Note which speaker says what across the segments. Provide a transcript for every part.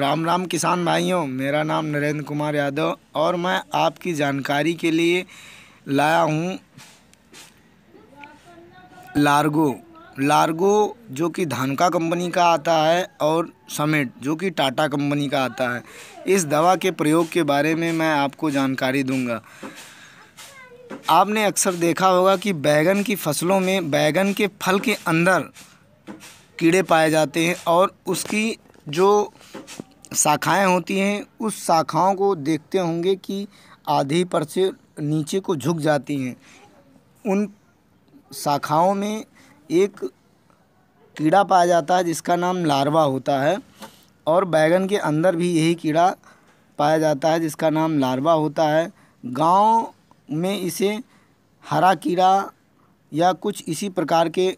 Speaker 1: राम राम किसान भाइयों मेरा नाम नरेंद्र कुमार यादव और मैं आपकी जानकारी के लिए लाया हूँ लार्गो लार्गो जो कि धानका कंपनी का आता है और समेट जो कि टाटा कंपनी का आता है इस दवा के प्रयोग के बारे में मैं आपको जानकारी दूंगा आपने अक्सर देखा होगा कि बैगन की फसलों में बैगन के फल के अंदर कीड़े पाए जाते हैं और उसकी जो शाखाएं होती हैं उस शाखाओं को देखते होंगे कि आधी पर से नीचे को झुक जाती हैं उन शाखाओं में एक कीड़ा पाया जाता है जिसका नाम लार्वा होता है और बैगन के अंदर भी यही कीड़ा पाया जाता है जिसका नाम लार्वा होता है गांव में इसे हरा कीड़ा या कुछ इसी प्रकार के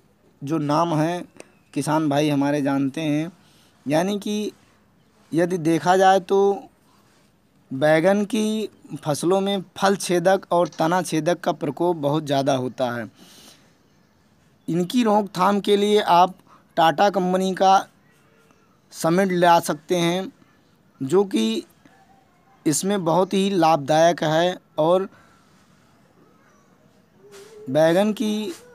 Speaker 1: जो नाम हैं किसान भाई हमारे जानते हैं यानी कि यदि देखा जाए तो बैंगन की फसलों में फल छेदक और तना छेदक का प्रकोप बहुत ज़्यादा होता है इनकी रोकथाम के लिए आप टाटा कंपनी का समेट ला सकते हैं जो कि इसमें बहुत ही लाभदायक है और बैगन की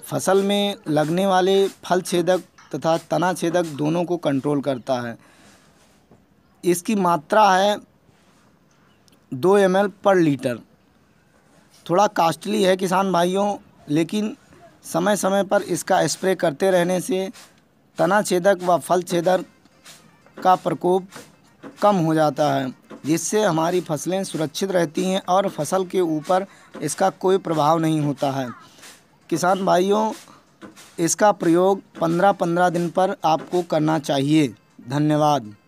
Speaker 1: फसल में लगने वाले फल छेदक तथा तना छेदक दोनों को कंट्रोल करता है इसकी मात्रा है दो एम पर लीटर थोड़ा कास्टली है किसान भाइयों लेकिन समय समय पर इसका स्प्रे करते रहने से तना छेदक व फल छेदक का प्रकोप कम हो जाता है जिससे हमारी फसलें सुरक्षित रहती हैं और फसल के ऊपर इसका कोई प्रभाव नहीं होता है किसान भाइयों इसका प्रयोग पंद्रह पंद्रह दिन पर आपको करना चाहिए धन्यवाद